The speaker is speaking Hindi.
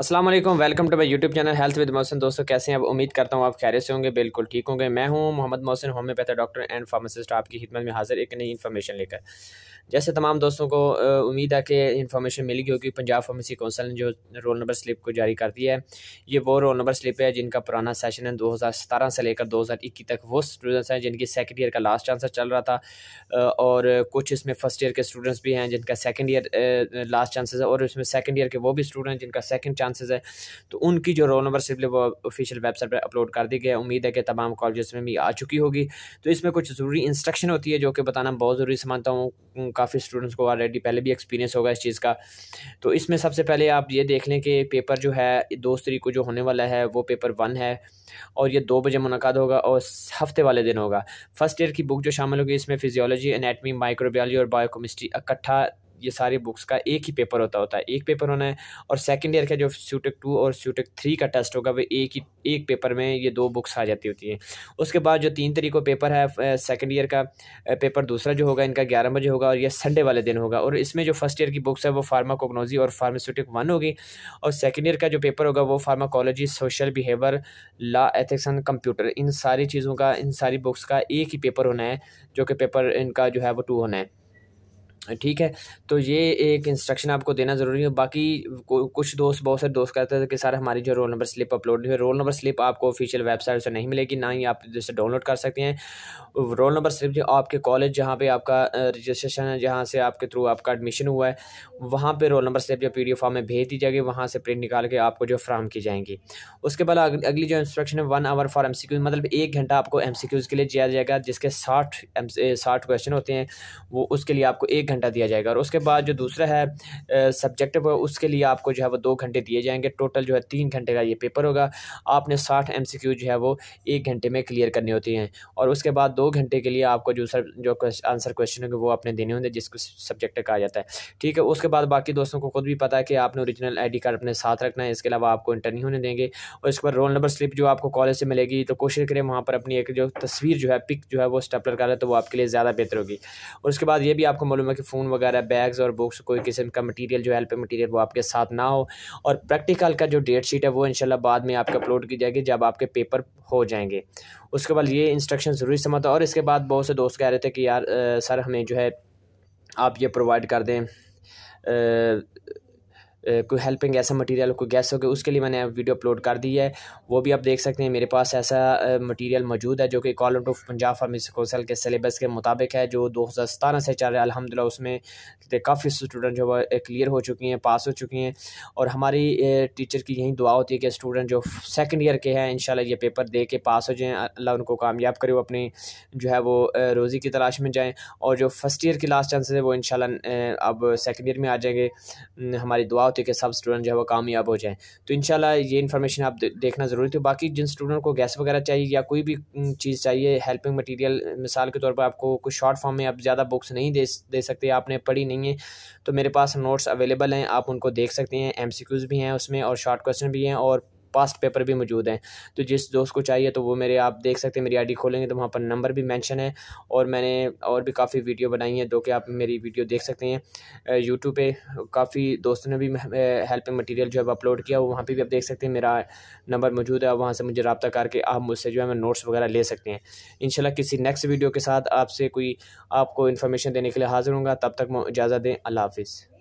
Aslam welcome to my YouTube channel health with Mohsin दोस्तों कैसे हैं अब उम्मीद करता हूँ आप खैर से होंगे बिल्कुल ठीक होंगे मैं हूँ Mohammad Mohsin homeopath doctor and pharmacist आपकी खिदमत में हाजिर एक नई इन्फॉर्मेशन लेकर जैसे तमाम दोस्तों को उम्मीद है कि इन्फॉर्मेशन मिली होगी पंजाब फार्मेसी काउंसिल ने जो रोल नंबर स्लिप को जारी कर दिया है ये वो रोल नंबर स्लिप है जिनका पुराना सेशन है दो हज़ार सतारह से लेकर दो हज़ार इक्कीस तक वो स्टूडेंट्स हैं जिनकी सेकेंड ईयर का लास्ट चांसर चल रहा था और कुछ इसमें फर्स्ट ईयर के स्टूडेंट्स भी हैं जिनका सेकेंड ईयर लास्ट चांसेस है और इसमें सेकेंड ईयर के वो भी स्टूडेंट जिनका सेकेंड चांसेस है तो उनकी जो रोल नंबर सिर्फ वो ऑफिशियल वेबसाइट पर अपलोड कर दी गई है उम्मीद है कि तमाम कॉलेज में भी आ चुकी होगी तो इसमें कुछ ज़रूरी इंस्ट्रक्शन होती है जो कि बताना बहुत ज़रूरी समझता हूँ काफ़ी स्टूडेंट्स को ऑलरेडी पहले भी एक्सपीरियंस होगा इस चीज़ का तो इसमें सबसे पहले आप ये देख लें कि पेपर जो है दो तरीक को जो होने वाला है वो पेपर वन है और ये दो बजे मुनद होगा और हफ्ते वाले दिन होगा फर्स्ट ईयर की बुक जो शामिल होगी इसमें फिजियोलॉजी एनाटमी माइक्रोबियालजी और बायोकेमिस्ट्री इकट्ठा ये सारी बुक्स का एक ही पेपर होता होता है एक पेपर होना है और सेकेंड ईयर का जो स्यूटेक टू और स्यूटेक थ्री का टेस्ट होगा वो एक ही एक पेपर में ये दो बुक्स आ जाती होती हैं उसके बाद जो तीन तरीक को पेपर है सेकेंड ईयर का पेपर दूसरा जो होगा इनका ग्यारह बजे होगा और यह संडे वाले दिन होगा और इसमें जो फर्स्ट ईयर की बुक्स है वो फार्माकोग्नोजी और फार्मास्यूटिक वन होगी और सेकेंड ईयर का जो पेपर होगा वो pharmacology social behaviour law ethics and computer इन सारी चीज़ों का इन सारी बुक्स का एक ही पेपर होना है जो कि पेपर इनका जो है वो टू होना है ठीक है तो ये एक इंस्ट्रक्शन आपको देना ज़रूरी है बाकी कुछ दोस्त बहुत सारे दोस्त कहते थे कि सर हमारी जो रोल नंबर स्लिप अपलोड नहीं है रोल नंबर स्लिप आपको ऑफिशियल वेबसाइट से नहीं मिलेगी ना ही आप जैसे डाउनलोड कर सकते हैं रोल नंबर सिर्फ जो आपके कॉलेज जहाँ पे आपका रजिस्ट्रेशन है जहाँ से आपके थ्रू आपका एडमिशन हुआ है वहाँ पे रोल नंबर सिर्फ जो पी फॉर्म में भेज दी जाएगी वहाँ से प्रिंट निकाल के आपको जो फ्राम की जाएंगी उसके बाद अगली जो इंस्ट्रक्शन है वन आवर फॉर एम मतलब एक घंटा आपको एम के लिए दिया जाएगा जिसके साठ एम साठ क्वेश्चन होते हैं वो उसके लिए आपको एक घंटा दिया जाएगा और उसके बाद जो दूसरा है सब्जेक्टिव है उसके लिए आपको जो है वो दो घंटे दिए जाएंगे टोटल जो है तीन घंटे का ये पेपर होगा आपने साठ एम जो है वो एक घंटे में क्लियर करनी होती हैं और उसके बाद दो घंटे के लिए आपको जो सर जो आंसर क्वेश्चन होंगे वो आपने देने होंगे जिसको सब्जेक्ट कहा जाता है ठीक है उसके बाद बाकी दोस्तों को खुद भी पता है कि आपने ओरिजिनल आईडी कार्ड अपने साथ रखना है इसके अलावा आपको इंटरव्यू होने देंगे और इसके बाद रोल नंबर स्लिप जो आपको कॉलेज से मिलेगी तो कोशिश करें वहाँ पर अपनी एक जो तस्वीर जो है पिक जो है वो स्टेपलर का है तो वो आपके लिए ज़्यादा बेहतर होगी और उसके बाद ये भी आपको मालूम है कि फ़ोन वगैरह बैग्स और बुक्स कोई किस्म का मटीरियल जो हेल्प मटीरियल वो आपके साथ ना हो और प्रैक्टिकल का जो डेट शीट है वो इनशाला बाद में आपके अपलोड की जाएगी जब आपके पेपर हो जाएंगे उसके बाद ये इंस्ट्रक्शन ज़रूरी समझा और इसके बाद बहुत से दोस्त कह रहे थे कि यार आ, सर हमें जो है आप ये प्रोवाइड कर दें कोई हेल्पिंग ऐसा मटेरियल कोई गैस हो गया उसके लिए मैंने वीडियो अपलोड कर दी है वो भी आप देख सकते हैं मेरे पास ऐसा मटेरियल मौजूद है जो कि college of Punjab pharmacy council के सिलेबस के मुताबिक है जो दो हज़ार सतारह से चल रहा है अलहमदिल्ला उसमें काफ़ी स्टूडेंट जो है क्लियर हो चुकी हैं पास हो चुकी हैं और हमारी टीचर की यही दुआ होती है कि स्टूडेंट जो सेकेंड ईयर के हैं इन ये पेपर दे के पास हो जाएँ अल्लाह उनको कामयाब करे वो अपनी जो है वो रोज़ी की तलाश में जाएँ और जो फर्स्ट ईयर की लास्ट चांसेस है वो इन अब सेकेंड ईयर में आ जाएंगे हमारी दुआ बात है कि सब स्टूडेंट जो है वो कामयाब हो जाएँ तो इन ये इन्फॉर्मेशन आप देखना ज़रूरी थी बाकी जिन स्टूडेंट को गैस वगैरह चाहिए या कोई भी चीज़ चाहिए हेल्पिंग मटीरियल मिसाल के तौर पर आपको कुछ शॉर्ट फॉर्म में आप ज़्यादा बुक्स नहीं दे दे सकते आपने पढ़ी नहीं है तो मेरे पास नोट्स अवेलेबल हैं आप उनको देख सकते हैं एम भी हैं उसमें और शॉर्ट क्वेश्चन भी हैं और पास्ट पेपर भी मौजूद हैं तो जिस दोस्त को चाहिए तो वो मेरे आप देख सकते हैं मेरी आईडी खोलेंगे तो वहाँ पर नंबर भी मेंशन है और मैंने और भी काफ़ी वीडियो बनाई है जो कि आप मेरी वीडियो देख सकते हैं यूट्यूब पे काफ़ी दोस्तों ने भी हेल्पिंग मटीरियल जो है अपलोड किया वो वहाँ पर भी आप देख सकते हैं मेरा नंबर मौजूद है वहाँ से मुझे रबता करके आप मुझसे जो है मैं नोट्स वगैरह ले सकते हैं इन किसी नेक्स्ट वीडियो के साथ आपसे कोई आपको इन्फॉर्मेशन देने के लिए हाजिर होंगे तब तक इजाज़त दें अल्लाह हाफिज़